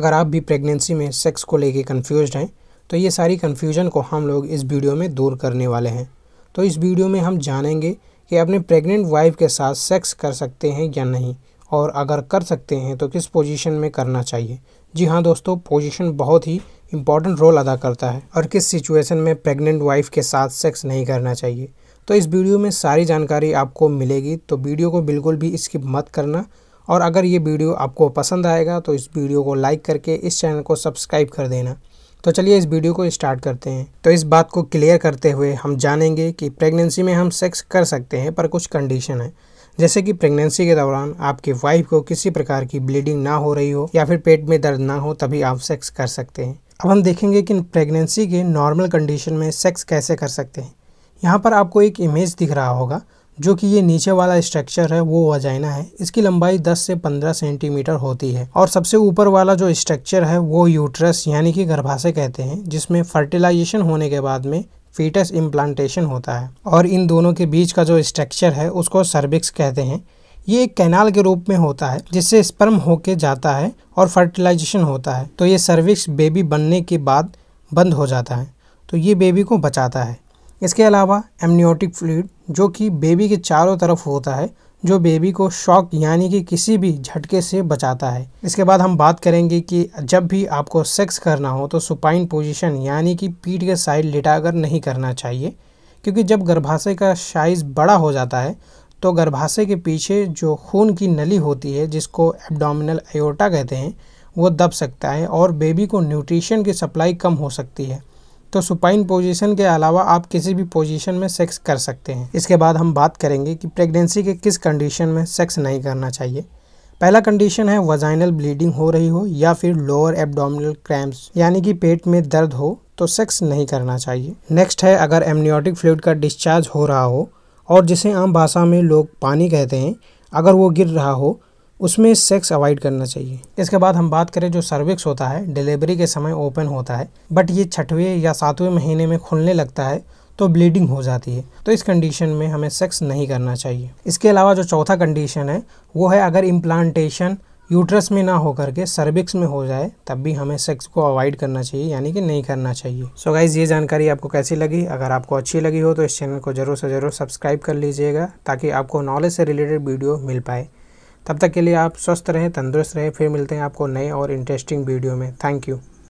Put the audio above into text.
अगर आप भी प्रेगनेंसी में सेक्स को लेके कंफ्यूज हैं तो ये सारी कन्फ्यूज़न को हम लोग इस वीडियो में दूर करने वाले हैं तो इस वीडियो में हम जानेंगे कि अपने प्रेग्नेंट वाइफ के साथ सेक्स कर सकते हैं या नहीं और अगर कर सकते हैं तो किस पोजीशन में करना चाहिए जी हाँ दोस्तों पोजीशन बहुत ही इम्पॉर्टेंट रोल अदा करता है और किस सिचुएशन में प्रेग्नेंट वाइफ के साथ सेक्स नहीं करना चाहिए तो इस वीडियो में सारी जानकारी आपको मिलेगी तो वीडियो को बिल्कुल भी स्किप मत करना और अगर ये वीडियो आपको पसंद आएगा तो इस वीडियो को लाइक करके इस चैनल को सब्सक्राइब कर देना तो चलिए इस वीडियो को स्टार्ट करते हैं तो इस बात को क्लियर करते हुए हम जानेंगे कि प्रेगनेंसी में हम सेक्स कर सकते हैं पर कुछ कंडीशन है जैसे कि प्रेगनेंसी के दौरान आपकी वाइफ को किसी प्रकार की ब्लीडिंग ना हो रही हो या फिर पेट में दर्द ना हो तभी आप सेक्स कर सकते हैं अब हम देखेंगे कि प्रेगनेंसी के नॉर्मल कंडीशन में सेक्स कैसे कर सकते हैं यहाँ पर आपको एक इमेज दिख रहा होगा जो कि ये नीचे वाला स्ट्रक्चर है वो वजाइना है इसकी लंबाई 10 से 15 सेंटीमीटर होती है और सबसे ऊपर वाला जो स्ट्रक्चर है वो यूट्रस यानी कि गर्भाशय कहते हैं जिसमें फर्टिलाइजेशन होने के बाद में फीटस इम्प्लांटेशन होता है और इन दोनों के बीच का जो स्ट्रक्चर है उसको सर्विक्स कहते हैं ये एक कैनाल के रूप में होता है जिससे स्पर्म होके जाता है और फर्टिलाइजेशन होता है तो ये सर्विक्स बेबी बनने के बाद बंद हो जाता है तो ये बेबी को बचाता है इसके अलावा एमनियोटिक फ्लूड जो कि बेबी के चारों तरफ होता है जो बेबी को शॉक यानी कि किसी भी झटके से बचाता है इसके बाद हम बात करेंगे कि जब भी आपको सेक्स करना हो तो सुपाइन पोजीशन यानी कि पीठ के साइड लिटाकर नहीं करना चाहिए क्योंकि जब गर्भाशय का साइज़ बड़ा हो जाता है तो गर्भाशय के पीछे जो खून की नली होती है जिसको एब्डोमिनल एयोटा कहते हैं वो दब सकता है और बेबी को न्यूट्रिशन की सप्लाई कम हो सकती है तो सुपाइन पोजीशन के अलावा आप किसी भी पोजीशन में सेक्स कर सकते हैं इसके बाद हम बात करेंगे कि प्रेगनेंसी के किस कंडीशन में सेक्स नहीं करना चाहिए पहला कंडीशन है वजाइनल ब्लीडिंग हो रही हो या फिर लोअर एब्डोमिनल क्रैम्प्स यानी कि पेट में दर्द हो तो सेक्स नहीं करना चाहिए नेक्स्ट है अगर एमनियोटिक फ्लूड का डिस्चार्ज हो रहा हो और जिसे आम भाषा में लोग पानी कहते हैं अगर वो गिर रहा हो उसमें सेक्स अवॉइड करना चाहिए इसके बाद हम बात करें जो सर्विक्स होता है डिलीवरी के समय ओपन होता है बट ये छठवें या सातवें महीने में खुलने लगता है तो ब्लीडिंग हो जाती है तो इस कंडीशन में हमें सेक्स नहीं करना चाहिए इसके अलावा जो चौथा कंडीशन है वो है अगर इम्प्लांटेशन यूट्रस में ना होकर के सर्विक्स में हो जाए तब भी हमें सेक्स को अवॉइड करना चाहिए यानी कि नहीं करना चाहिए सो so गाइज ये जानकारी आपको कैसी लगी अगर आपको अच्छी लगी हो तो इस चैनल को ज़रूर से ज़रूर सब्सक्राइब कर लीजिएगा ताकि आपको नॉलेज से रिलेटेड वीडियो मिल पाए तब तक के लिए आप स्वस्थ रहें तंदुरुस्त रहें फिर मिलते हैं आपको नए और इंटरेस्टिंग वीडियो में थैंक यू